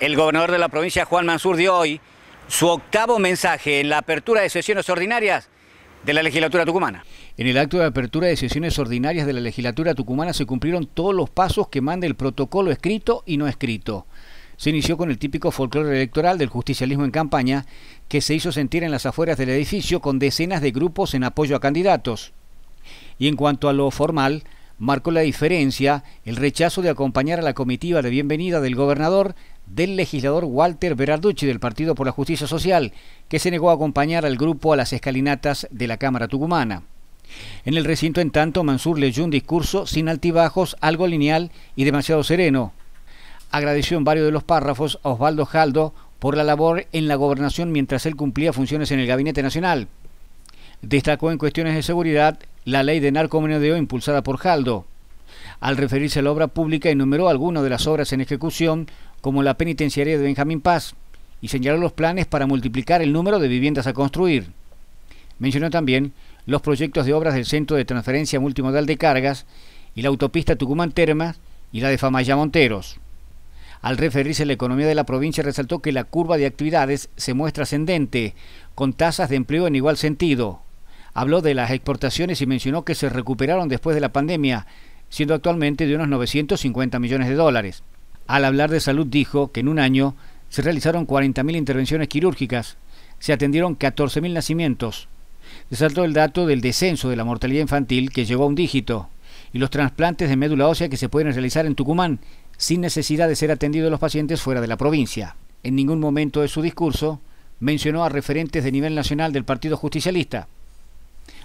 El gobernador de la provincia, Juan Mansur, dio hoy su octavo mensaje en la apertura de sesiones ordinarias de la legislatura tucumana. En el acto de apertura de sesiones ordinarias de la legislatura tucumana se cumplieron todos los pasos que manda el protocolo escrito y no escrito. Se inició con el típico folclore electoral del justicialismo en campaña, que se hizo sentir en las afueras del edificio con decenas de grupos en apoyo a candidatos. Y en cuanto a lo formal, marcó la diferencia el rechazo de acompañar a la comitiva de bienvenida del gobernador del legislador Walter Berarducci del Partido por la Justicia Social, que se negó a acompañar al grupo a las escalinatas de la Cámara Tucumana. En el recinto, en tanto, Mansur leyó un discurso sin altibajos, algo lineal y demasiado sereno. Agradeció en varios de los párrafos a Osvaldo Jaldo por la labor en la gobernación mientras él cumplía funciones en el Gabinete Nacional. Destacó en cuestiones de seguridad la ley de narcomenudeo impulsada por Jaldo al referirse a la obra pública, enumeró algunas de las obras en ejecución, como la penitenciaria de Benjamín Paz, y señaló los planes para multiplicar el número de viviendas a construir. Mencionó también los proyectos de obras del Centro de Transferencia Multimodal de Cargas y la autopista Tucumán Termas y la de Famaya Monteros. Al referirse a la economía de la provincia, resaltó que la curva de actividades se muestra ascendente, con tasas de empleo en igual sentido. Habló de las exportaciones y mencionó que se recuperaron después de la pandemia, siendo actualmente de unos 950 millones de dólares. Al hablar de salud dijo que en un año se realizaron 40.000 intervenciones quirúrgicas, se atendieron 14.000 nacimientos. desaltó el dato del descenso de la mortalidad infantil que llegó a un dígito y los trasplantes de médula ósea que se pueden realizar en Tucumán sin necesidad de ser atendidos los pacientes fuera de la provincia. En ningún momento de su discurso mencionó a referentes de nivel nacional del Partido Justicialista,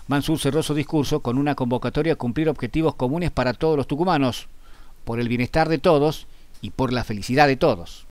Mansur cerró su discurso con una convocatoria a cumplir objetivos comunes para todos los tucumanos, por el bienestar de todos y por la felicidad de todos.